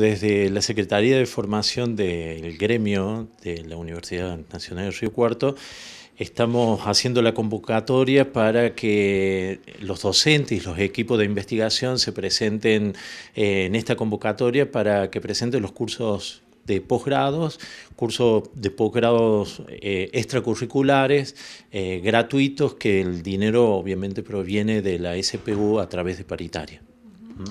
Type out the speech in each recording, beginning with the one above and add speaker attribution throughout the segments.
Speaker 1: Desde la Secretaría de Formación del Gremio de la Universidad Nacional de Río Cuarto, estamos haciendo la convocatoria para que los docentes y los equipos de investigación se presenten eh, en esta convocatoria para que presenten los cursos de posgrados, cursos de posgrados eh, extracurriculares eh, gratuitos, que el dinero obviamente proviene de la SPU a través de paritaria.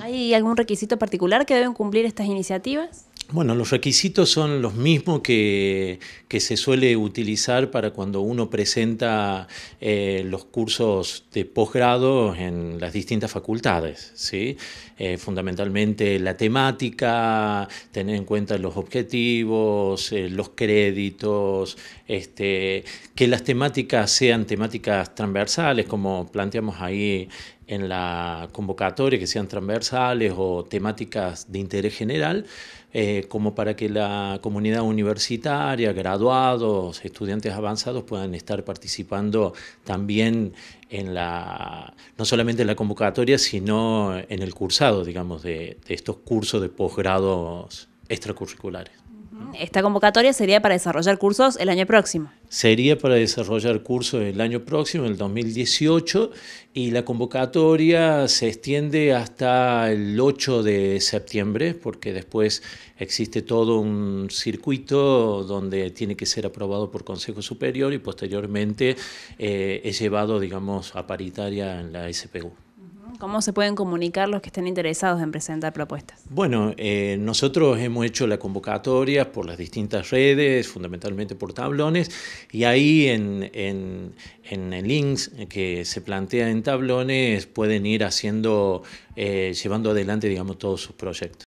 Speaker 2: ¿Hay algún requisito particular que deben cumplir estas iniciativas?
Speaker 1: Bueno, los requisitos son los mismos que, se suele utilizar para cuando uno presenta eh, los cursos de posgrado en las distintas facultades. ¿sí? Eh, fundamentalmente la temática, tener en cuenta los objetivos, eh, los créditos, este, que las temáticas sean temáticas transversales, como planteamos ahí en la convocatoria que sean transversales o temáticas de interés general, eh, como para que la comunidad universitaria, graduados, estudiantes avanzados puedan estar participando también en la, no solamente en la convocatoria, sino en el cursado, digamos, de estos cursos de posgrados extracurriculares.
Speaker 2: Esta convocatoria sería para desarrollar cursos el año próximo.
Speaker 1: Sería para desarrollar cursos el año próximo, el 2018, y la convocatoria se extiende hasta el 8 de septiembre, porque después existe todo un circuito donde tiene que ser aprobado por Consejo Superior y posteriormente eh, es llevado, digamos, a paritaria en la SPU.
Speaker 2: ¿Cómo se pueden comunicar los que estén interesados en presentar propuestas?
Speaker 1: Bueno, eh, nosotros hemos hecho la convocatoria por las distintas redes, fundamentalmente por tablones, y ahí en, en, en el links que se plantea en tablones pueden ir haciendo, eh, llevando adelante, digamos, todos sus proyectos.